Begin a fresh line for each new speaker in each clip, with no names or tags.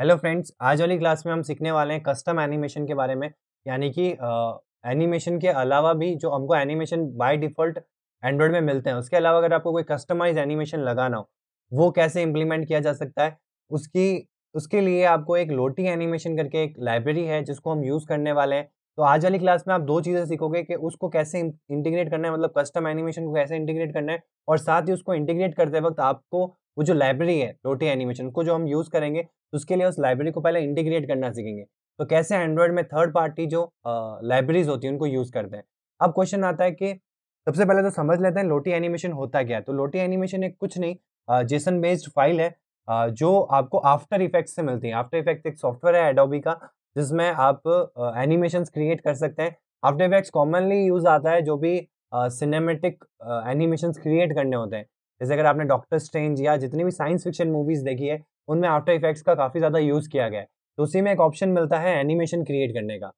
hello friends आज वाली class में हम सीखने वाले हैं कस्टम एनिमेशन के बारे में यानी कि एनिमेशन के अलावा भी जो हमको एनिमेशन बाय डिफ़ॉल्ट एंड्रॉयड में मिलते हैं उसके अलावा अगर आपको कोई कस्टमाइज एनिमेशन लगाना हो वो कैसे इम्प्लीमेंट किया जा सकता है उसकी उसके लिए आपको एक लोटी एनिमेशन करके एक लाइब्रेरी है जिसको हम यूज़ करने वाले हैं तो आज वाली क्लास में आप दो चीज़ें सीखोगे कि उसको कैसे इंटीग्रेट करना है मतलब कस्टम एनिमेशन को कैसे इंटीग्रेट करना है और साथ ही उसको इंटीग्रेट करते वक्त आपको वो जो लाइब्रेरी है रोटी एनिमेशन को जो हम यूज़ करेंगे तो उसके लिए उस लाइब्रेरी को पहले इंटीग्रेट करना सीखेंगे तो कैसे एंड्रॉयड में थर्ड पार्टी जो लाइब्रेरीज होती है उनको यूज़ करते हैं अब क्वेश्चन आता है कि सबसे पहले तो समझ लेते हैं लोटी एनिमेशन होता क्या है तो लोटी एनिमेशन एक कुछ नहीं जेसन बेस्ड फाइल है जो आपको आफ्टर इफेक्ट से मिलती है आफ्टर इफेक्ट एक सॉफ्टवेयर है एडोबी का जिसमें आप एनिमेशन क्रिएट कर सकते हैं आफ्टर इफेक्ट्स कॉमनली यूज आता है जो भी सिनेमेटिक एनिमेशन क्रिएट करने होते हैं जैसे अगर आपने डॉक्टर स्ट्रेंज या जितनी भी साइंस फिक्शन मूवीज देखी है उनमें आफ्टर इफेक्ट्स का काफ़ी ज़्यादा यूज़ किया गया है तो उसी में एक ऑप्शन मिलता है एनिमेशन क्रिएट करने का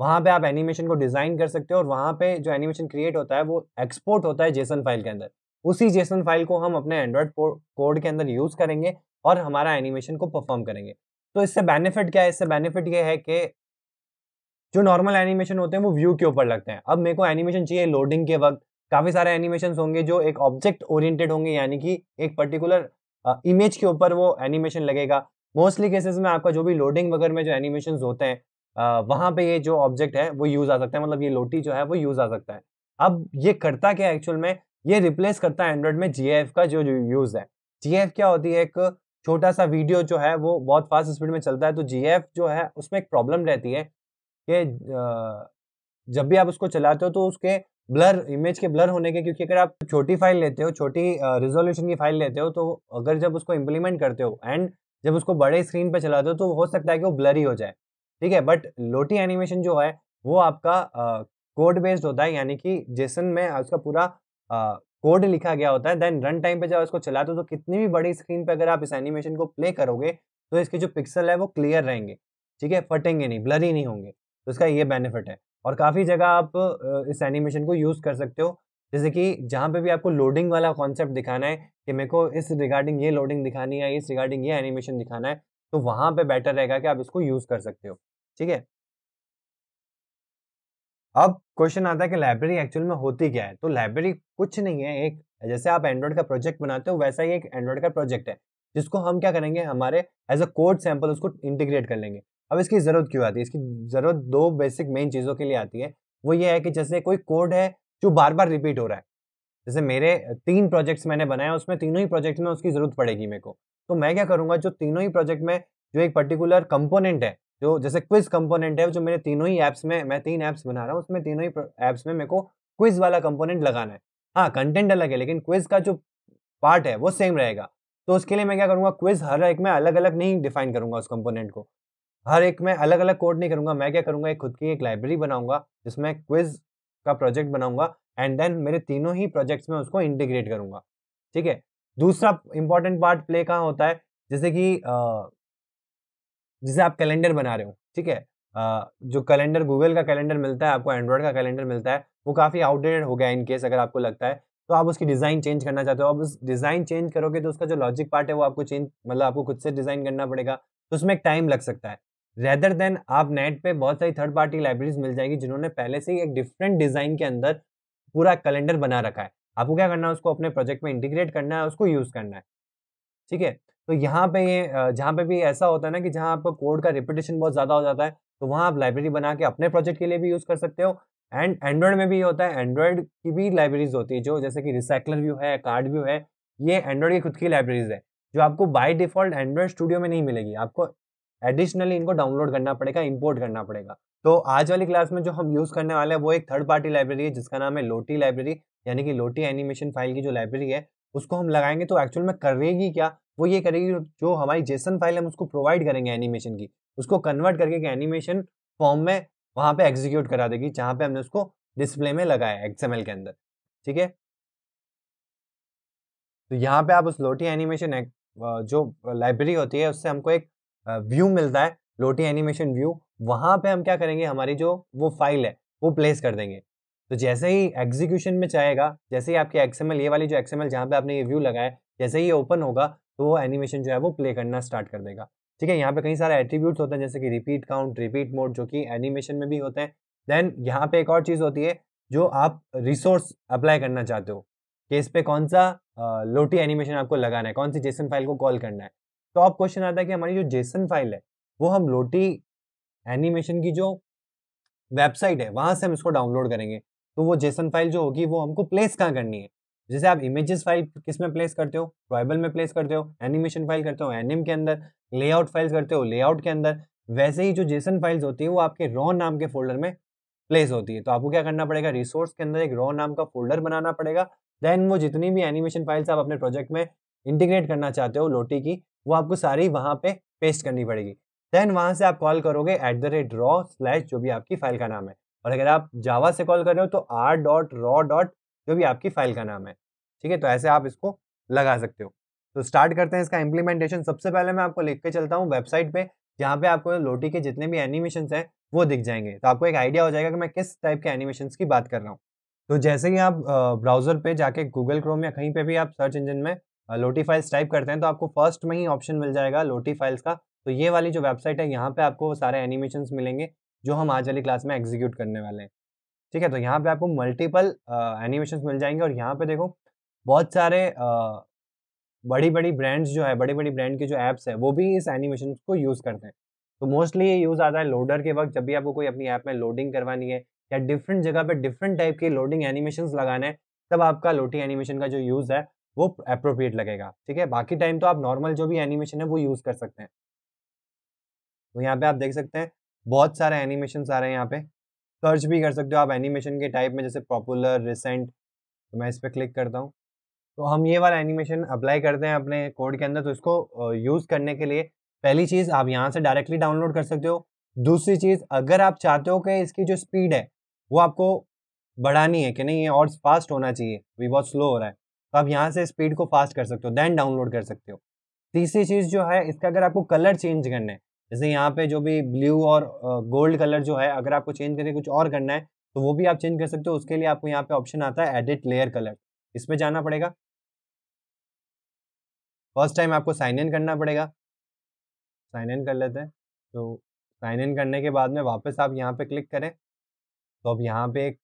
वहाँ पे आप एनिमेशन को डिज़ाइन कर सकते हो और वहाँ पे जो एनिमेशन क्रिएट होता है वो एक्सपोर्ट होता है जेसन फाइल के अंदर उसी जेसन फाइल को हम अपने एंड्रॉयड कोड के अंदर यूज़ करेंगे और हमारा एनिमेशन को परफॉर्म करेंगे तो इससे बेनिफिट क्या है इससे बेनिफिट ये है कि जो नॉर्मल एनिमेशन होते हैं वो व्यू के ऊपर लगते हैं अब मेरे को एनिमेशन चाहिए लोडिंग के वक्त काफी सारे एनिमेशन होंगे जो एक ऑब्जेक्ट ओरिएंटेड होंगे यानी कि एक पर्टिकुलर इमेज के ऊपर वो एनिमेशन लगेगा मोस्टली केसेस में आपका जो भी लोडिंग वगैरह में जो एनिमेशन होते हैं वहां वहाँ पे ये जो ऑब्जेक्ट है वो यूज आ सकता है मतलब ये लोटी जो है वो यूज आ सकता है अब ये करता क्या एक्चुअल में ये रिप्लेस करता है एंड्रॉइड में जी का जो यूज है जी क्या होती है एक छोटा सा वीडियो जो है वो बहुत फास्ट स्पीड में चलता है तो जी जो है उसमें एक प्रॉब्लम रहती है कि जब भी आप उसको चलाते हो तो उसके ब्लर इमेज के ब्लर होने के क्योंकि अगर आप छोटी फाइल लेते हो छोटी रिजोल्यूशन की फाइल लेते हो तो अगर जब उसको इम्प्लीमेंट करते हो एंड जब उसको बड़े स्क्रीन पर चलाते हो तो हो सकता है कि वो ब्लरी हो जाए ठीक है बट लोटी एनिमेशन जो है वो आपका कोड बेस्ड होता है यानी कि जेसन में उसका पूरा कोड लिखा गया होता है देन रन टाइम पे जब इसको चलाते हो तो कितनी भी बड़ी स्क्रीन पे अगर आप इस एनिमेशन को प्ले करोगे तो इसके जो पिक्सल है वो क्लियर रहेंगे ठीक है फटेंगे नहीं ब्लरी नहीं होंगे तो इसका ये बेनिफिट है और काफ़ी जगह आप इस एनिमेशन को यूज़ कर सकते हो जैसे कि जहाँ पे भी आपको लोडिंग वाला कॉन्सेप्ट दिखाना है कि मेरे को इस रिगार्डिंग ये लोडिंग दिखानी है इस रिगार्डिंग ये एनिमेशन दिखाना है तो वहाँ पे बेटर रहेगा कि आप इसको यूज़ कर सकते हो ठीक है अब क्वेश्चन आता है कि लाइब्रेरी एक्चुअल में होती क्या है तो लाइब्रेरी कुछ नहीं है एक जैसे आप एंड्रॉयड का प्रोजेक्ट बनाते हो वैसा ही एक एंड्रॉयड का प्रोजेक्ट है जिसको हम क्या करेंगे हमारे एज अ कोड सैंपल उसको इंटीग्रेट कर लेंगे अब इसकी ज़रूरत क्यों आती है इसकी ज़रूरत दो बेसिक मेन चीज़ों के लिए आती है वो ये है कि जैसे कोई कोड है जो बार बार रिपीट हो रहा है जैसे मेरे तीन प्रोजेक्ट्स मैंने बनाए उसमें तीनों ही प्रोजेक्ट में उसकी ज़रूरत पड़ेगी मेरे को तो मैं क्या करूँगा जो तीनों ही प्रोजेक्ट में जो एक पर्टिकुलर कंपोनेंट है जो जैसे क्विज कंपोनेंट है जो मेरे तीनों ही ऐप्स में मैं तीन ऐप्स बना रहा हूँ उसमें तीनों ही ऐप्स में मेरे को क्विज वाला कंपोनेंट लगाना है हाँ कंटेंट अलग है लेकिन क्विज का जो पार्ट है वो सेम रहेगा तो उसके लिए मैं क्या करूँगा क्विज हर एक में अलग अलग नहीं डिफाइन करूँगा उस कंपोनेंट को हर एक मैं अलग अलग कोड नहीं करूंगा मैं क्या करूंगा एक खुद की एक लाइब्रेरी बनाऊंगा जिसमें क्विज का प्रोजेक्ट बनाऊंगा एंड देन मेरे तीनों ही प्रोजेक्ट्स में उसको इंटीग्रेट करूंगा ठीक है दूसरा इंपॉर्टेंट पार्ट प्ले कहाँ होता है जैसे कि जैसे आप कैलेंडर बना रहे हो ठीक है जो कैलेंडर गूगल का कैलेंडर मिलता है आपको एंड्रॉयड का कैलेंडर मिलता है वो काफ़ी आउटडेटेड हो गया इन केस अगर आपको लगता है तो आप उसकी डिज़ाइन चेंज करना चाहते हो आप उस डिज़ाइन चेंज करोगे तो उसका जो लॉजिक पार्ट है वो आपको चेंज मतलब आपको खुद से डिज़ाइन करना पड़ेगा तो उसमें एक टाइम लग सकता है रेदर देन आप नेट पे बहुत सारी थर्ड पार्टी लाइब्रेरीज मिल जाएगी जिन्होंने पहले से ही एक डिफरेंट डिज़ाइन के अंदर पूरा कैलेंडर बना रखा है आपको क्या करना है उसको अपने प्रोजेक्ट में इंटीग्रेट करना है उसको यूज़ करना है ठीक है तो यहाँ पे ये जहाँ पे भी ऐसा होता है ना कि जहाँ आपको कोड का रिपीटेशन बहुत ज़्यादा हो जाता है तो वहाँ आप लाइब्रेरी बना के अपने प्रोजेक्ट के लिए भी यूज़ कर सकते हो एंड एंड्रॉयड में भी होता है एंड्रॉयड की भी लाइब्रेरीज होती है जो जैसे कि रिसाइकलर व्यू है कार्ड व्यू है ये एंड्रॉयड की खुद की लाइब्रेरीज है जो आपको बाय डिफॉल्ट एंड्रॉयड स्टूडियो में नहीं मिलेगी आपको एडिशनली इनको डाउनलोड करना पड़ेगा इंपोर्ट करना पड़ेगा तो आज वाली क्लास में जो हम यूज़ करने वाले हैं वो एक थर्ड पार्टी लाइब्रेरी है जिसका नाम है लोटी लाइब्रेरी यानी कि लोटी एनिमेशन फाइल की जो लाइब्रेरी है उसको हम लगाएंगे तो एक्चुअल में करेगी क्या वो ये करेगी जो हमारी जेसन फाइल हम उसको प्रोवाइड करेंगे एनिमेशन की उसको कन्वर्ट करके एनिमेशन फॉर्म में वहाँ पे एग्जीक्यूट करा देगी जहाँ पे हमने उसको डिस्प्ले में लगाया एक्सएमएल के अंदर ठीक है तो यहाँ पे आप उस लोटी एनिमेशन जो लाइब्रेरी होती है उससे हमको एक व्यू मिलता है लोटी एनिमेशन व्यू वहाँ पे हम क्या करेंगे हमारी जो वो फाइल है वो प्लेस कर देंगे तो जैसे ही एग्जीक्यूशन में चाहेगा जैसे ही आपके एक्सएमएल ये वाली जो एक्सएमएल जहाँ पे आपने ये व्यू लगाया जैसे ही ओपन होगा तो वो एनिमेशन जो है वो प्ले करना स्टार्ट कर देगा ठीक है यहाँ पे कई सारे एट्रीब्यूट्स होते हैं जैसे कि रिपीट काउंट रिपीट मोड जो कि एनिमेशन में भी होते हैं देन यहाँ पे एक और चीज़ होती है जो आप रिसोर्स अप्लाई करना चाहते हो कि इस पर कौन सा लोटी एनिमेशन आपको लगाना है कौन सी जेसन फाइल को कॉल करना है तो अब क्वेश्चन आता है कि हमारी जो जेसन फाइल है वो हम लोटी एनिमेशन की जो वेबसाइट है वहां से हम इसको डाउनलोड करेंगे तो वो जेसन फाइल जो होगी वो हमको प्लेस कहाँ करनी है जैसे आप इमेजेस फाइल किस में प्लेस करते हो ट्राइबल में प्लेस करते हो एनिमेशन फाइल करते हो एनिम के अंदर लेआउट फाइल करते हो लेआउट के अंदर वैसे ही जो जेसन फाइल्स होती है वो आपके रॉ नाम के फोल्डर में प्लेस होती है तो आपको क्या करना पड़ेगा रिसोर्स के अंदर एक रॉ नाम का फोल्डर बनाना पड़ेगा देन वो जितनी भी एनिमेशन फाइल्स आप अपने प्रोजेक्ट में इंटीग्रेट करना चाहते हो लोटी की वो आपको सारी वहाँ पे पेस्ट करनी पड़ेगी देन वहाँ से आप कॉल करोगे at the rate raw slash जो भी आपकी फाइल का नाम है और अगर आप जावा से कॉल कर रहे हो तो आर डॉट रॉ डॉट जो भी आपकी फाइल का नाम है ठीक है तो ऐसे आप इसको लगा सकते हो तो स्टार्ट करते हैं इसका इम्प्लीमेंटेशन सबसे पहले मैं आपको लिख के चलता हूँ वेबसाइट पर जहाँ पे आपको लोटी के जितने भी एनिमेशन हैं वो दिख जाएंगे तो आपको एक आइडिया हो जाएगा कि मैं किस टाइप के एनिमेशन की बात कर रहा हूँ तो जैसे ही आप ब्राउज़र पे जाके गूगल क्रोम या कहीं पे भी आप सर्च इंजन में लोटी फाइल्स टाइप करते हैं तो आपको फर्स्ट में ही ऑप्शन मिल जाएगा लोटी फाइल्स का तो ये वाली जो वेबसाइट है यहाँ पे आपको वो सारे एनिमेशन मिलेंगे जो हम आज वाली क्लास में एग्जीक्यूट करने वाले हैं ठीक है तो यहाँ पे आपको मल्टीपल एनिमेशन मिल जाएंगे और यहाँ पे देखो बहुत सारे uh, बड़ी बड़ी ब्रांड्स जो है बड़ी बड़ी ब्रांड के जो ऐप्स है वो भी इस एनिमेशन को यूज़ करते हैं तो मोस्टली ये यूज़ आता है लोडर के वक्त जब भी आपको कोई अपनी ऐप में लोडिंग करवानी है या डिफरेंट जगह पर डिफरेंट टाइप के लोडिंग एनिमेशन लगाना है तब आपका लोटी एनिमेशन का जो यूज़ है वो अप्रोप्रिएट लगेगा ठीक है बाकी टाइम तो आप नॉर्मल जो भी एनिमेशन है वो यूज़ कर सकते हैं तो यहाँ पे आप देख सकते हैं बहुत सारे एनिमेशन आ रहे हैं यहाँ पे सर्च भी कर सकते हो आप एनिमेशन के टाइप में जैसे पॉपुलर रिसेंट तो मैं इस पर क्लिक करता हूँ तो हम ये वाला एनिमेशन अप्लाई करते हैं अपने कोड के अंदर तो इसको यूज़ करने के लिए पहली चीज़ आप यहाँ से डायरेक्टली डाउनलोड कर सकते हो दूसरी चीज़ अगर आप चाहते हो कि इसकी जो स्पीड है वो आपको बढ़ानी है कि नहीं ये और फास्ट होना चाहिए अभी बहुत स्लो हो रहा है तो आप यहाँ से स्पीड को फास्ट कर सकते हो देन डाउनलोड कर सकते हो तीसरी चीज़ जो है इसका अगर आपको कलर चेंज करना है जैसे यहाँ पे जो भी ब्लू और गोल्ड कलर जो है अगर आपको चेंज करके कुछ और करना है तो वो भी आप चेंज कर सकते हो उसके लिए आपको यहाँ पे ऑप्शन आता है एडिट लेयर कलर इस पर जाना पड़ेगा फर्स्ट टाइम आपको साइन इन करना पड़ेगा साइन इन कर लेते हैं तो साइन इन करने के बाद में वापस आप यहाँ पे क्लिक करें तो अब यहाँ पे एक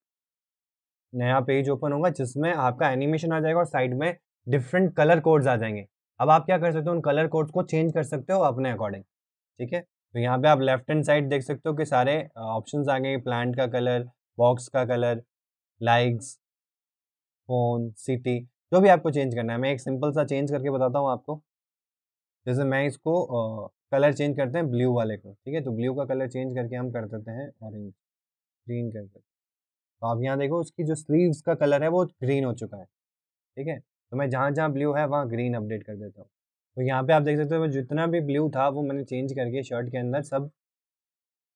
नया पेज ओपन होगा जिसमें आपका एनिमेशन आ जाएगा और साइड में डिफरेंट कलर कोड्स आ जाएंगे अब आप क्या कर सकते हो उन कलर कोड्स को चेंज कर सकते हो अपने अकॉर्डिंग ठीक है तो यहाँ पे आप लेफ्ट हैंड साइड देख सकते हो कि सारे ऑप्शंस आ गए प्लांट का कलर बॉक्स का कलर लाइक्स फोन सिटी जो भी आपको चेंज करना है मैं एक सिंपल सा चेंज करके बताता हूँ आपको जैसे मैं इसको कलर चेंज करते हैं ब्लू वाले को ठीक है तो ब्लू का कलर चेंज करके हम कर देते हैं ऑरेंज ग्रीन कर देते हैं तो आप यहाँ देखो उसकी जो स्लीव्स का कलर है वो ग्रीन हो चुका है ठीक है तो मैं जहाँ जहाँ ब्लू है वहाँ ग्रीन अपडेट कर देता हूँ तो यहाँ पे आप देख सकते हो जितना भी ब्लू था वो मैंने चेंज करके शर्ट के अंदर सब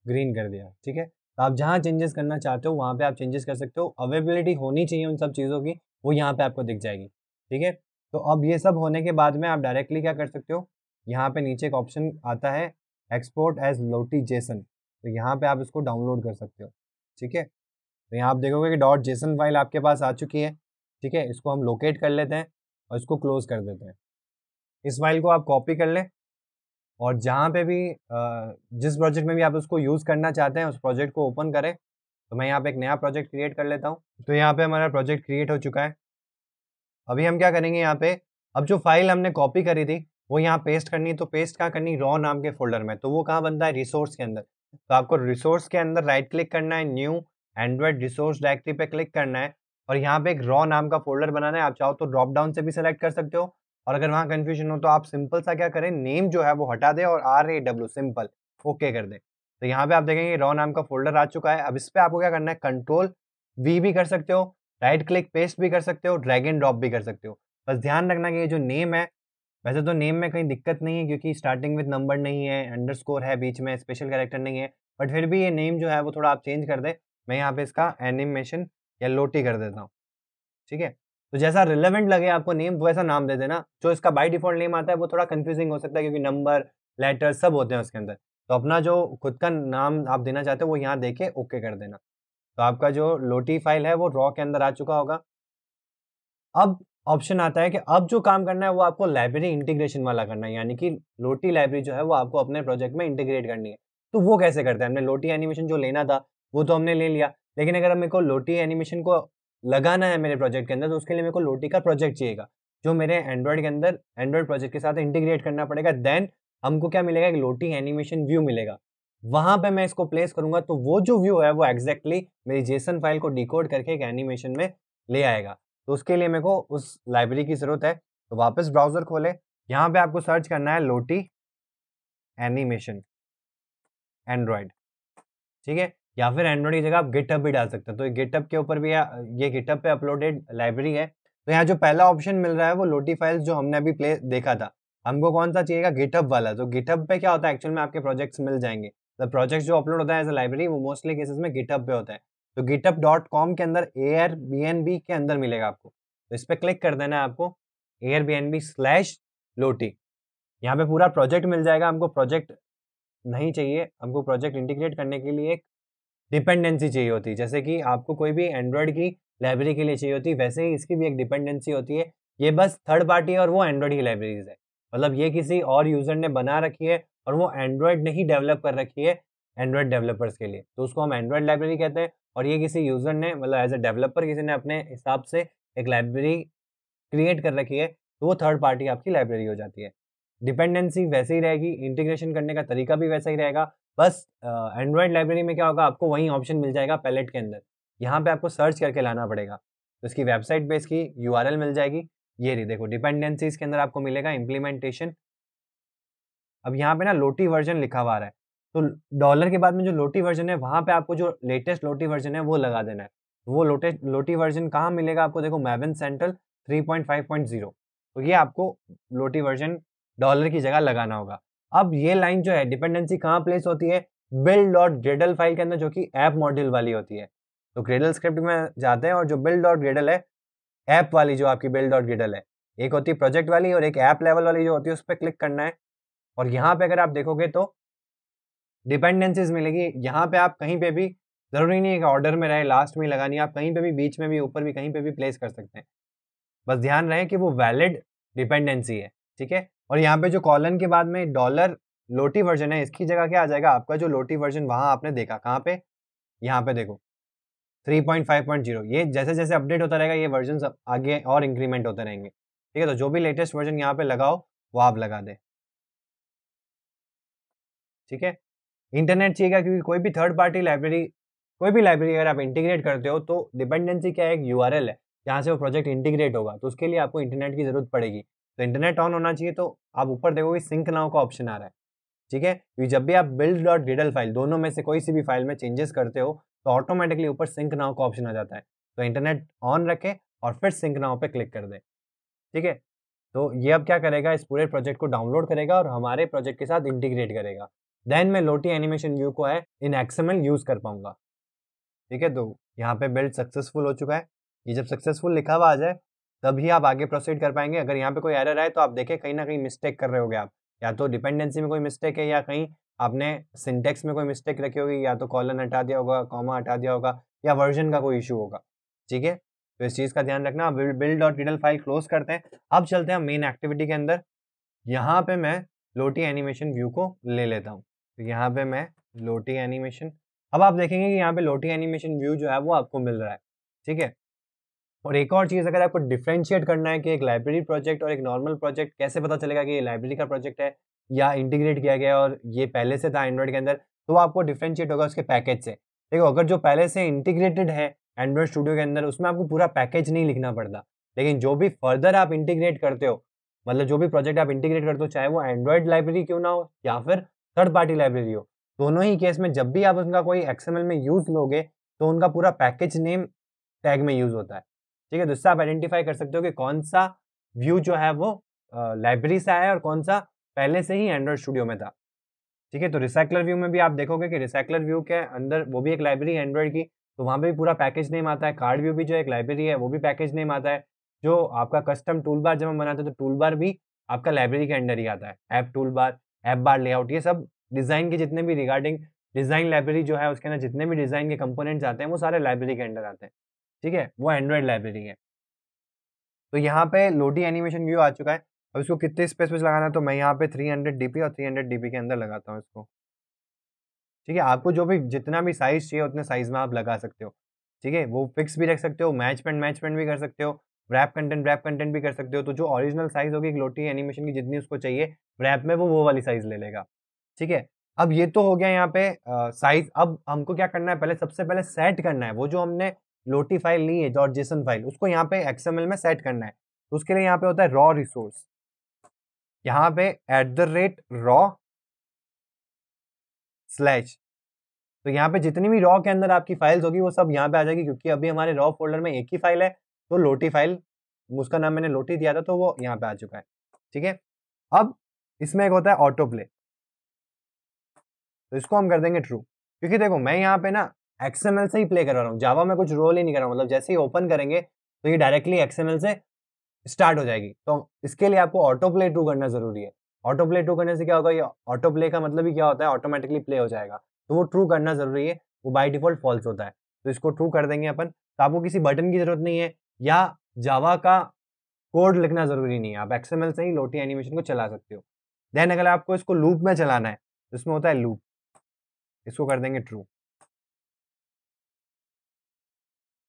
ग्रीन कर दिया ठीक है तो आप जहाँ चेंजेस करना चाहते हो वहाँ पे आप चेंजेस कर सकते हो अवेलेबिलिटी होनी चाहिए उन सब चीज़ों की वो यहाँ पे आपको दिख जाएगी ठीक है तो अब ये सब होने के बाद में आप डायरेक्टली क्या कर सकते हो यहाँ पे नीचे एक ऑप्शन आता है एक्सपोर्ट एज लोटी जेसन तो यहाँ पे आप इसको डाउनलोड कर सकते हो ठीक है तो यहाँ आप देखोगे कि डॉट जेसन फाइल आपके पास आ चुकी है ठीक है इसको हम लोकेट कर लेते हैं और इसको क्लोज कर देते हैं इस फाइल को आप कॉपी कर लें और जहाँ पे भी जिस प्रोजेक्ट में भी आप उसको यूज़ करना चाहते हैं उस प्रोजेक्ट को ओपन करें तो मैं यहाँ पे एक नया प्रोजेक्ट क्रिएट कर लेता हूँ तो यहाँ पे हमारा प्रोजेक्ट क्रिएट हो चुका है अभी हम क्या करेंगे यहाँ पे अब जो फाइल हमने कॉपी करी थी वो यहाँ पेस्ट करनी है तो पेस्ट कहाँ करनी रॉ नाम के फोल्डर में तो वो कहाँ बनता है रिसोर्स के अंदर तो आपको रिसोर्स के अंदर राइट क्लिक करना है न्यू एंड्रॉइड रिसोर्स डायरेक्टरी पे क्लिक करना है और यहाँ पे एक रॉ नाम का फोल्डर बनाना है आप चाहो तो ड्रॉप डाउन से भी सिलेक्ट कर सकते हो और अगर वहाँ कन्फ्यूजन हो तो आप सिंपल सा क्या करें नेम जो है वो हटा दे और R A W simple okay कर दे तो यहाँ पे आप देखेंगे रॉ नाम का फोल्डर आ चुका है अब इस पर आपको क्या करना है कंट्रोल वी भी कर सकते हो राइट क्लिक पेस्ट भी कर सकते हो ड्रैग एंड ड्रॉप भी कर सकते हो बस ध्यान रखना कि ये जो नेम है वैसे तो नेम में कहीं दिक्कत नहीं है क्योंकि स्टार्टिंग विद नंबर नहीं है अंडरस्कोर है बीच में स्पेशल कैरेक्टर नहीं है बट फिर भी ये नेम जो है वो थोड़ा आप चेंज कर दे मैं यहाँ पे इसका एनिमेशन या लोटी कर देता हूँ ठीक है तो जैसा रिलेवेंट लगे आपको नेम वैसा नाम दे देना जो इसका बाई डिफॉल्ट नेम आता है वो थोड़ा कंफ्यूजिंग हो सकता है क्योंकि नंबर लेटर सब होते हैं उसके अंदर तो अपना जो खुद का नाम आप देना चाहते हो वो यहाँ दे के ओके कर देना तो आपका जो लोटी फाइल है वो रॉ के अंदर आ चुका होगा अब ऑप्शन आता है कि अब जो काम करना है वो आपको लाइब्रेरी इंटीग्रेशन वाला करना है यानी कि लोटी लाइब्रेरी जो है वो आपको अपने प्रोजेक्ट में इंटीग्रेट करनी है तो वो कैसे करते हैं हमने लोटी एनिमेशन जो लेना था वो तो हमने ले लिया लेकिन अगर मेरे को लोटी एनिमेशन को लगाना है मेरे प्रोजेक्ट के अंदर तो उसके लिए मेरे को लोटी का प्रोजेक्ट चाहिएगा जो मेरे एंड्रॉयड के अंदर एंड्रॉयड प्रोजेक्ट के साथ इंटीग्रेट करना पड़ेगा देन हमको क्या मिलेगा एक लोटी एनिमेशन व्यू मिलेगा वहां पे मैं इसको प्लेस करूंगा तो वो जो व्यू है वो एग्जैक्टली exactly मेरी जेसन फाइल को डिकोड करके एक एनिमेशन में ले आएगा तो उसके लिए मेरे को उस लाइब्रेरी की ज़रूरत है तो वापस ब्राउज़र खोले यहाँ पे आपको सर्च करना है लोटी एनिमेशन एंड्रॉयड ठीक है या फिर एंड्रॉइड की जगह आप गिटअप भी डाल सकते हैं तो गिटअप के ऊपर भी ये गिटअप पे अपलोडेड लाइब्रेरी है तो यहाँ जो पहला ऑप्शन मिल रहा है वो लोटी फाइल्स जो हमने अभी प्ले देखा था हमको कौन सा चाहिएगा गिटअप वाला तो गिटअप पे क्या होता है एक्चुअल में आपके प्रोजेक्ट्स मिल जाएंगे तो प्रोजेक्ट जो अपलोड होता है एज अ लाइब्रेरी वो मोस्टली केसेस में गिटअप पे होता है तो गिटअप डॉट कॉम के अंदर A R B N B के अंदर मिलेगा आपको तो इस पर क्लिक कर देना है आपको R B N B slash Lottie यहाँ पे पूरा प्रोजेक्ट मिल जाएगा हमको प्रोजेक्ट नहीं चाहिए हमको प्रोजेक्ट इंटीग्रेट करने के लिए एक डिपेंडेंसी चाहिए होती है जैसे कि आपको कोई भी एंड्रॉयड की लाइब्रेरी के लिए चाहिए होती है वैसे ही इसकी भी एक डिपेंडेंसी होती है ये बस थर्ड पार्टी है और वो एंड्रॉयड की लाइब्रेरीज है मतलब ये किसी और यूजर ने बना रखी है और वो एंड्रॉयड ने ही डेवलप कर रखी है एंड्रॉयड डेवलपर्स के लिए तो उसको हम एंड्रॉयड लाइब्रेरी कहते हैं और ये किसी यूजर ने मतलब एज ए डेवलपर किसी ने अपने हिसाब से एक लाइब्रेरी क्रिएट कर रखी है तो वो थर्ड पार्टी आपकी लाइब्रेरी हो जाती है डिपेंडेंसी वैसे ही रहेगी इंटीग्रेशन करने का तरीका भी वैसा ही रहेगा बस एंड्रॉयड लाइब्रेरी में क्या होगा आपको वही ऑप्शन मिल जाएगा पैलेट के अंदर यहाँ पे आपको सर्च करके लाना पड़ेगा तो इसकी वेबसाइट पे इसकी यू मिल जाएगी ये रही देखो डिपेंडेंसीज के अंदर आपको मिलेगा इम्प्लीमेंटेशन अब यहाँ पे ना लोटी वर्जन लिखा हुआ रहा है तो डॉलर के बाद में जो लोटी वर्जन है वहाँ पे आपको जो लेटेस्ट लोटी वर्जन है वो लगा देना है वो लोटे लोटी वर्जन कहाँ मिलेगा आपको देखो मैबन सेंट्रल थ्री तो ये आपको लोटी वर्जन डॉलर की जगह लगाना होगा अब ये लाइन जो है डिपेंडेंसी कहाँ प्लेस होती है बिल्ड डॉट ग्रेडल फाइल के अंदर जो कि ऐप मॉड्यूल वाली होती है तो ग्रेडल स्क्रिप्ट में जाते हैं और जो बिल्ड डॉट ग्रेडल है ऐप वाली जो आपकी बिल्ड डॉट ग्रेडल है एक होती है प्रोजेक्ट वाली और एक ऐप लेवल वाली जो होती है उस पर क्लिक करना है और यहाँ पे अगर आप देखोगे तो डिपेंडेंसीज मिलेगी यहाँ पे आप कहीं पे भी ज़रूरी नहीं है कि ऑर्डर में रहे लास्ट में लगानी आप कहीं पे भी बीच में भी ऊपर भी कहीं पे भी प्लेस कर सकते हैं बस ध्यान रहे कि वो वैलिड डिपेंडेंसी है ठीक है और यहाँ पे जो कॉलन के बाद में डॉलर लोटी वर्जन है इसकी जगह क्या आ जाएगा आपका जो लोटी वर्जन वहाँ आपने देखा कहाँ पे यहाँ पे देखो 3.5.0 ये जैसे जैसे अपडेट होता रहेगा ये वर्जन आगे और इंक्रीमेंट होते रहेंगे ठीक है तो जो भी लेटेस्ट वर्जन यहाँ पे लगाओ वो आप लगा दें ठीक है इंटरनेट चाहिएगा क्योंकि कोई भी थर्ड पार्टी लाइब्रेरी कोई भी लाइब्रेरी अगर आप इंटीग्रेट करते हो तो डिपेंडेंसी क्या है एक यू है जहाँ से वो प्रोजेक्ट इंटीग्रेट होगा तो उसके लिए आपको इंटरनेट की ज़रूरत पड़ेगी तो इंटरनेट ऑन होना चाहिए तो आप ऊपर देखोगे सिंक नाउ का ऑप्शन आ रहा है ठीक है जब भी आप बिल्ड डॉट डिडल फाइल दोनों में से कोई सी भी फाइल में चेंजेस करते हो तो ऑटोमेटिकली ऊपर सिंक नाव का ऑप्शन आ जाता है तो इंटरनेट ऑन रखें और फिर सिंक नाव पर क्लिक कर दें ठीक है तो ये अब क्या करेगा इस पूरे प्रोजेक्ट को डाउनलोड करेगा और हमारे प्रोजेक्ट के साथ इंटीग्रेट करेगा देन मैं लोटी एनिमेशन व्यू को है इन एक्सएमएल यूज़ कर पाऊंगा ठीक है तो यहाँ पे बिल्ड सक्सेसफुल हो चुका है ये जब सक्सेसफुल लिखा हुआ आ जाए तभी आप आगे प्रोसीड कर पाएंगे अगर यहाँ पे कोई एरर आए तो आप देखें कहीं ना कहीं मिस्टेक कर रहे होगे आप या तो डिपेंडेंसी में कोई मिस्टेक है या कहीं आपने सिंटेक्स में कोई मिस्टेक रखी होगी या तो कॉलन हटा दिया होगा कॉमा हटा दिया होगा या वर्जन का कोई इशू होगा ठीक है तो इस चीज़ का ध्यान रखना बिल्ड और टीडल फाइल क्लोज करते हैं अब चलते हैं मेन एक्टिविटी के अंदर यहाँ पे मैं लोटी एनिमेशन व्यू को ले लेता हूँ तो यहाँ पे मैं लोटी एनिमेशन अब आप देखेंगे कि यहाँ पे लोटी एनिमेशन व्यू जो है वो आपको मिल रहा है ठीक है और एक और चीज़ अगर आपको डिफ्रेंशिएट करना है कि एक लाइब्रेरी प्रोजेक्ट और एक नॉर्मल प्रोजेक्ट कैसे पता चलेगा कि ये लाइब्रेरी का प्रोजेक्ट है या इंटीग्रेट किया गया और ये पहले से था एंड्रॉयड के अंदर तो आपको डिफ्रेंशिएट होगा उसके पैकेज से देखो अगर जो पहले से इंटीग्रेटेड है एंड्रॉयड स्टूडियो के अंदर उसमें आपको पूरा पैकेज नहीं लिखना पड़ता लेकिन जो भी फर्दर आप इंटीग्रेट करते हो मतलब जो भी प्रोजेक्ट आप इंटीग्रेट करते हो चाहे वो एंड्रॉयड लाइब्रेरी क्यों ना हो या फिर थर्ड पार्टी लाइब्रेरी हो दोनों ही केस में जब भी आप उनका कोई एक्सएमएल में यूज़ लोगे तो उनका पूरा पैकेज नेम टैग में यूज़ होता है ठीक है तो इससे आप आइडेंटिफाई कर सकते हो कि कौन सा व्यू जो है वो लाइब्रेरी से आया और कौन सा पहले से ही एंड्रॉइड स्टूडियो में था ठीक है तो रिसाइकलर व्यू में भी आप देखोगे कि रिसाइकलर व्यू के अंदर वो भी एक लाइब्रेरी है की तो वहाँ पर भी पूरा पैकेज नहीं आता है कार्ड व्यू भी जो एक लाइब्रेरी है वो भी पैकेज नहीं आता है जो आपका कस्टम टूल बार जब हम बनाते हैं तो टूल बार भी आपका लाइब्रेरी के अंडर ही आता है app tool bar app bar layout ये सब डिज़ाइन के जितने भी रिगार्डिंग डिज़ाइन लाइब्रेरी जो है उसके अंदर जितने भी डिज़ाइन के कंपोनेंट्स आते हैं वो सारे लाइब्रेरी के अंडर आते हैं ठीक है वो एंड्रॉयड लाइब्रेरी है तो यहाँ पे लोडी एनिमेशन व्यू आ चुका है अब इसको कितने स्पेस पे लगाना है तो मैं यहाँ पे 300 डीपी और 300 डीपी के अंदर लगाता हूँ इसको ठीक है आपको जो भी जितना भी साइज चाहिए उतने साइज में आप लगा सकते हो ठीक है वो फिक्स भी रख सकते हो मैच पेंट मैच पेंट भी कर सकते हो रैप कंटेंट रैप कंटेंट भी कर सकते हो तो जो ओरिजिनल साइज होगी लोटी एनिमेशन की जितनी उसको चाहिए रैप में वो वो वाली साइज ले लेगा ठीक है अब ये तो हो गया यहाँ पे साइज अब हमको क्या करना है पहले सबसे पहले सेट करना है वो जो हमने लोटी फाइल नहीं है डॉट जेसन फाइल उसको यहाँ पे एक्सएमएल में सेट करना है तो उसके लिए यहाँ पे होता है रॉ रिसोर्स यहाँ पे at the rate raw slash तो यहाँ पे जितनी भी रॉ के अंदर आपकी फाइल्स होगी वो सब यहाँ पे आ जाएगी क्योंकि अभी हमारे रॉ फोल्डर में एक ही फाइल है तो लोटी फाइल उसका नाम मैंने लोटी दिया था तो वो यहाँ पे आ चुका है ठीक है अब इसमें एक होता है ऑटो प्ले तो इसको हम कर देंगे ट्रू क्योंकि देखो मैं यहाँ पे ना एक्सएमएल से ही प्ले करवा रहा हूँ जावा में कुछ रोल ही नहीं कर रहा हूँ मतलब जैसे ही ओपन करेंगे तो ये डायरेक्टली एक्सएमएल से स्टार्ट हो जाएगी तो इसके लिए आपको ऑटो प्ले टू करना जरूरी है ऑटो प्ले टू करने से क्या होगा ये ऑटो प्ले का मतलब ही क्या होता है ऑटोमेटिकली प्ले हो जाएगा तो वो ट्रू करना जरूरी है वो बाई डिफॉल्ट फॉल्स होता है तो इसको ट्रू कर देंगे अपन तो आपको किसी बटन की जरूरत नहीं है या जावा का कोड लिखना जरूरी नहीं है आप एक्सएमएल से ही लोटी एनिमेशन को चला सकते हो देन अगर आपको इसको लूप में चलाना है तो इसमें होता है लूप इसको कर देंगे ट्रू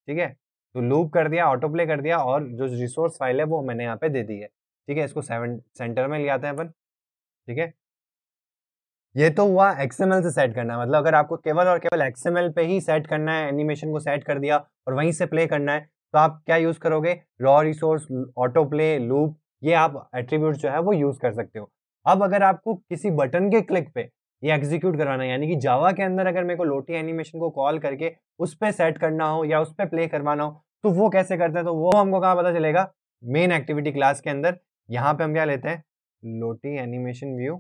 ठीक है तो लूप कर दिया ऑटो प्ले कर दिया और जो रिसोर्स फाइल है वो मैंने यहाँ पे दे दी है ठीक है इसको सेवन सेंटर में ले आते हैं अपन ठीक है ये तो हुआ एक्सएमएल से सेट करना है मतलब अगर आपको केवल और केवल एक्सएमएल पे ही सेट करना है एनिमेशन को सेट कर दिया और वहीं से प्ले करना है तो आप क्या यूज़ करोगे raw resource auto play loop ये आप एट्रीब्यूट जो है वो यूज़ कर सकते हो अब अगर आपको किसी बटन के क्लिक पे ये एग्जीक्यूट कराना है यानी कि जावा के अंदर अगर मेरे को लोटी एनिमेशन को कॉल करके उस पर सेट करना हो या उस पर प्ले करवाना हो तो वो कैसे करते हैं तो वो हमको कहाँ पता चलेगा मेन एक्टिविटी क्लास के अंदर यहाँ पे हम क्या लेते हैं लोटी एनिमेशन व्यू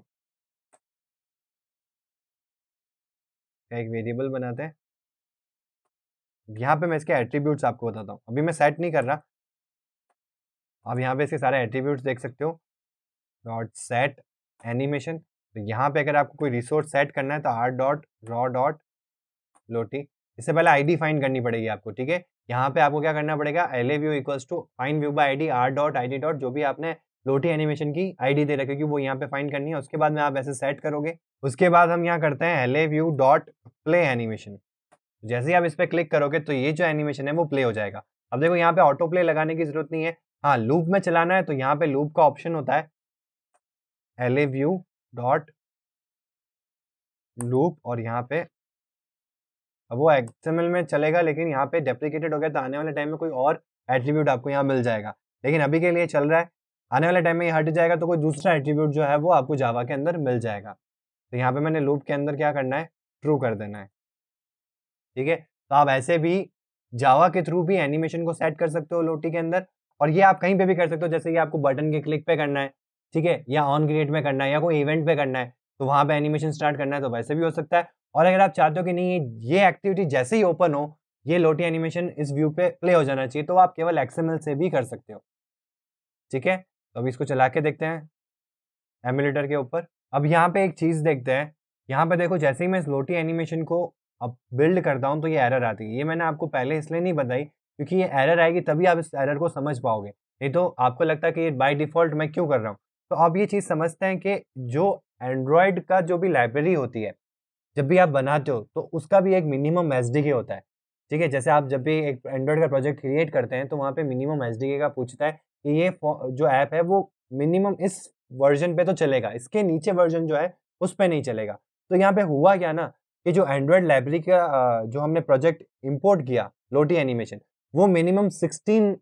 एक वेरिएबल बनाते हैं यहाँ पे मैं इसके एट्रीब्यूट्स आपको बताता हूँ अभी मैं सेट नहीं कर रहा आप यहाँ पे इसके सारे एट्रीब्यूट्स देख सकते हो डॉट सेट एनिमेशन तो यहाँ पे अगर आपको कोई रिसोर्स सेट करना है तो आर डॉट रॉ डॉट लोटी इससे पहले आईडी फाइन करनी पड़ेगी आपको ठीक है यहाँ पे आपको क्या करना पड़ेगा L A view equals to find view by I R dot I dot जो भी आपने लोटी एनिमेशन की डी दे रखे क्योंकि वो यहाँ पे फाइन करनी है उसके बाद में आप ऐसे सेट करोगे उसके बाद हम यहाँ करते हैं L A view dot play animation जैसे ही आप इस पर क्लिक करोगे तो ये जो एनिमेशन है वो प्ले हो जाएगा अब देखो यहाँ पे ऑटो प्ले लगाने की जरूरत नहीं है हाँ लूप में चलाना है तो यहाँ पे लूप का ऑप्शन होता है L A view dot loop और यहाँ पे अब वो एक्सएमएल में चलेगा लेकिन यहाँ पे डेप्लीकेटेड हो गया तो आने वाले टाइम में कोई और एट्रीब्यूट आपको यहाँ मिल जाएगा लेकिन अभी के लिए चल रहा है आने वाले टाइम में ये हट जाएगा तो कोई दूसरा एट्रीब्यूट जो है वो आपको जावा के अंदर मिल जाएगा तो यहाँ पे मैंने लूप के अंदर क्या करना है ट्रू कर देना है ठीक है तो आप ऐसे भी जावा के थ्रू भी एनिमेशन को सेट कर सकते हो लोटी के अंदर और ये आप कहीं पे भी कर सकते हो जैसे कि आपको बटन के क्लिक पे करना है ठीक है या ऑन क्रिएट में करना है या कोई इवेंट पे करना है तो वहां पे एनिमेशन स्टार्ट करना है तो वैसे भी हो सकता है और अगर आप चाहते हो कि नहीं ये एक्टिविटी जैसे ही ओपन हो ये लोटी एनिमेशन इस व्यू पे प्ले हो जाना चाहिए तो आप केवल एक्सएमएल से भी कर सकते हो ठीक है तो अभी इसको चला के देखते हैं एमुलेटर के ऊपर अब यहाँ पे एक चीज़ देखते हैं यहाँ पे देखो जैसे ही मैं इस लोटी एनिमेशन को अब बिल्ड करता हूँ तो ये एरर आती है ये मैंने आपको पहले इसलिए नहीं बताई क्योंकि ये एरर आएगी तभी आप इस एरर को समझ पाओगे नहीं तो आपको लगता है कि ये बाई डिफॉल्ट मैं क्यों कर रहा हूँ तो आप ये चीज़ समझते हैं कि जो एंड्रॉयड का जो भी लाइब्रेरी होती है जब भी आप बनाते हो तो उसका भी एक मिनिमम एस होता है ठीक है जैसे आप जब भी एक एंड्रॉयड का प्रोजेक्ट क्रिएट करते हैं तो वहाँ पे मिनिमम एस का पूछता है कि ये जो ऐप है वो मिनिमम इस वर्जन पे तो चलेगा इसके नीचे वर्जन जो है उस पर नहीं चलेगा तो यहाँ पर हुआ क्या ना कि जो एंड्रॉयड लाइब्रेरी का जो हमने प्रोजेक्ट इम्पोर्ट किया लोटी एनिमेशन वो मिनिमम सिक्सटीन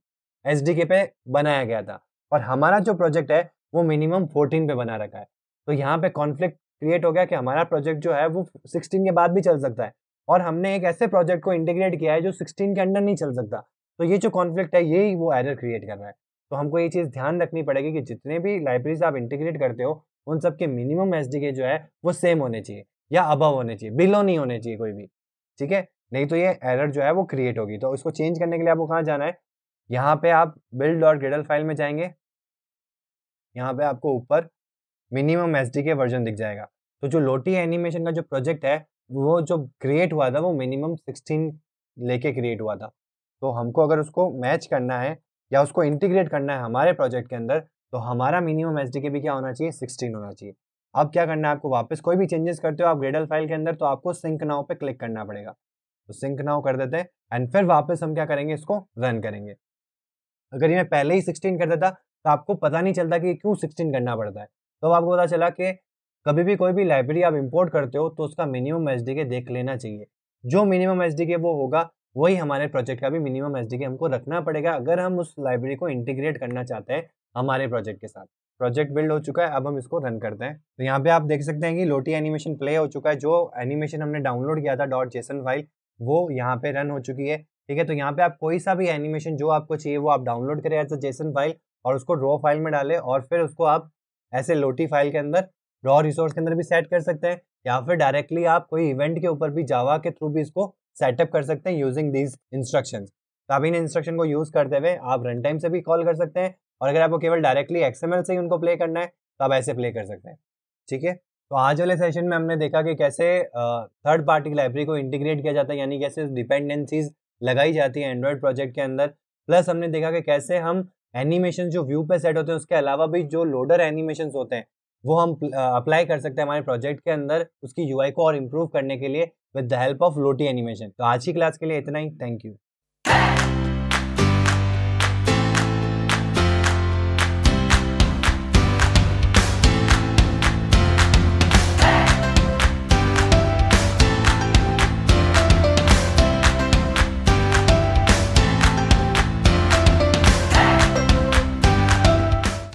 एस पे बनाया गया था और हमारा जो प्रोजेक्ट है वो मिनिमम फोर्टीन पे बना रखा है तो यहाँ पे कॉन्फ्लिक्ट क्रिएट हो गया कि हमारा प्रोजेक्ट जो है वो सिक्सटीन के बाद भी चल सकता है और हमने एक ऐसे प्रोजेक्ट को इंटीग्रेट किया है जो सिक्सटीन के अंडर नहीं चल सकता तो ये जो कॉन्फ्लिक्ट है यही वो एरर क्रिएट कर रहा है तो हमको ये चीज़ ध्यान रखनी पड़ेगी कि जितने भी लाइब्रेरीज आप इंटीग्रेट करते हो उन सब के मिनिमम एस जो है वो सेम होने चाहिए या अबव होने चाहिए बिलो नहीं होने चाहिए कोई भी ठीक है नहीं तो ये एरर जो है वो क्रिएट होगी तो उसको चेंज करने के लिए आपको कहाँ जाना है यहाँ पे आप बिल्ड डॉट ग्रेडल फाइल में जाएंगे यहाँ पे आपको ऊपर मिनिमम एस के वर्जन दिख जाएगा तो जो लोटी एनिमेशन का जो प्रोजेक्ट है वो जो क्रिएट हुआ था वो मिनिमम सिक्सटीन लेके क्रिएट हुआ था तो हमको अगर उसको मैच करना है या उसको इंटीग्रेट करना है हमारे प्रोजेक्ट के अंदर तो हमारा मिनिमम एस भी क्या होना चाहिए सिक्सटीन होना चाहिए अब क्या करना है आपको वापस कोई भी चेंजेस करते हो आप ग्रेडल फाइल के अंदर तो आपको सिंक नाव पे क्लिक करना पड़ेगा तो सिंक नाव कर देते हैं एंड फिर वापस हम क्या करेंगे इसको रन करेंगे अगर ये मैं पहले ही 16 कर देता तो आपको पता नहीं चलता कि क्यों सिक्सटीन करना पड़ता है तो आपको पता चला कि कभी भी कोई भी लाइब्रेरी आप इम्पोर्ट करते हो तो उसका मिनिमम एस देख लेना चाहिए जो मिनिमम एस वो होगा वही हमारे प्रोजेक्ट का भी मिनिमम एस हमको रखना पड़ेगा अगर हम उस लाइब्रेरी को इंटीग्रेट करना चाहते हैं हमारे प्रोजेक्ट के साथ प्रोजेक्ट बिल्ड हो चुका है अब हम इसको रन करते हैं तो यहाँ पे आप देख सकते हैं कि लोटी एनिमेशन प्ले हो चुका है जो एनिमेशन हमने डाउनलोड किया था डॉट जेसन फाइल वो यहाँ पे रन हो चुकी है ठीक है तो यहाँ पे आप कोई सा भी एनिमेशन जो आपको चाहिए वो आप डाउनलोड करें एज अ जेसन फाइल और उसको रॉ फाइल में डालें और फिर उसको आप ऐसे लोटी फाइल के अंदर रॉ रिसोर्स के अंदर भी सेट कर सकते हैं या फिर डायरेक्टली आप कोई इवेंट के ऊपर भी जावा के थ्रू भी इसको सेटअप कर सकते हैं यूजिंग दीज इंस्ट्रक्शन तो आप इन इंस्ट्रक्शन को यूज़ करते हुए आप रन टाइम से भी कॉल कर सकते हैं और अगर आपको केवल डायरेक्टली एक्सएमएल से ही उनको प्ले करना है तो आप ऐसे प्ले कर सकते हैं ठीक है तो आज वाले सेशन में हमने देखा कि कैसे थर्ड पार्टी लाइब्रेरी को इंटीग्रेट किया जाता है यानी कैसे डिपेंडेंसीज लगाई जाती है एंड्रॉयड प्रोजेक्ट के अंदर प्लस हमने देखा कि कैसे हम एनिमेशन जो व्यू पे सेट होते हैं उसके अलावा भी जो लोडर एनिमेशन होते हैं वो हम अप्लाई कर सकते हैं हमारे प्रोजेक्ट के अंदर उसकी यूआई को और इम्प्रूव करने के लिए with the help of Lottie animation तो आज की क्लास के लिए इतना ही थैंक यू